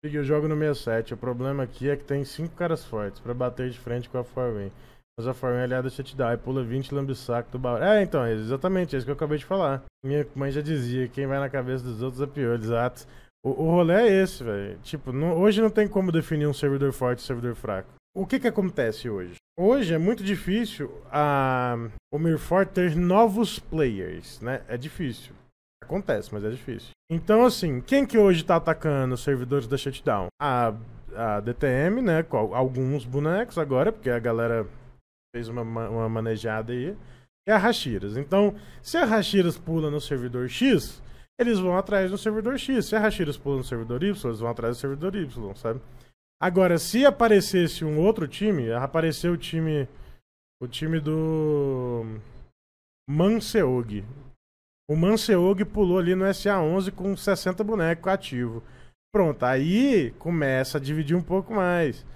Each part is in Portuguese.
Eu jogo no 67. O problema aqui é que tem cinco caras fortes pra bater de frente com a Farway. Mas a Farway é aliada te dá e pula 20 lambisaco do baú. É, então, é exatamente isso que eu acabei de falar. Minha mãe já dizia: quem vai na cabeça dos outros é pior, exato. O, o rolê é esse, velho. Tipo, não, hoje não tem como definir um servidor forte e um servidor fraco. O que que acontece hoje? Hoje é muito difícil a, ah, o Mirfort ter novos players, né? É difícil. Acontece, mas é difícil. Então, assim, quem que hoje tá atacando os servidores da Shutdown? A, a DTM, né? Com alguns bonecos agora, porque a galera fez uma, uma manejada aí. É a Rashiras. Então, se a Rashiras pula no servidor X, eles vão atrás do servidor X. Se a Rashiras pula no servidor Y, eles vão atrás do servidor Y, sabe? Agora, se aparecesse um outro time, apareceu o time. O time do. Manseog. O Manseog pulou ali no SA11 com 60 bonecos ativo. Pronto, aí começa a dividir um pouco mais.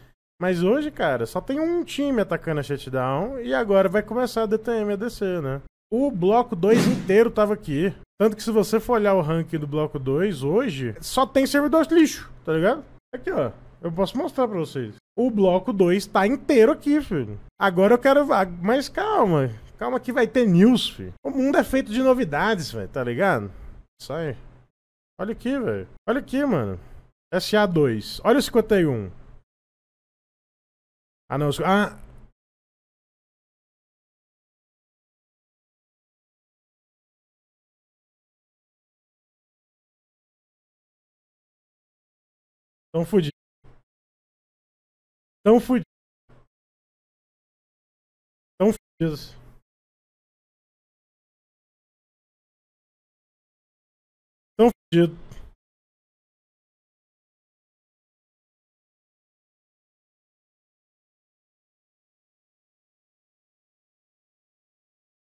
Mas hoje, cara, só tem um time atacando a shutdown e agora vai começar a DTM a descer, né? O bloco 2 inteiro tava aqui. Tanto que se você for olhar o ranking do bloco 2 hoje, só tem servidor lixo, tá ligado? Aqui, ó. Eu posso mostrar pra vocês. O bloco 2 tá inteiro aqui, filho. Agora eu quero. Mas calma. Calma que vai ter news, fi. O mundo é feito de novidades, velho, tá ligado? Sai. Olha aqui, velho. Olha aqui, mano. SA2. Olha o 51. Ah, não. Ah. Tão fudido. Tão fudido. Tão fudidos.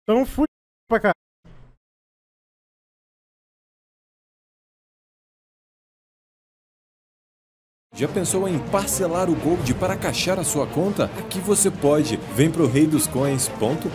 Então fui fudido pra cá. Já pensou em parcelar o Gold para caixar a sua conta? Aqui você pode. Vem pro reidoscoins.com.br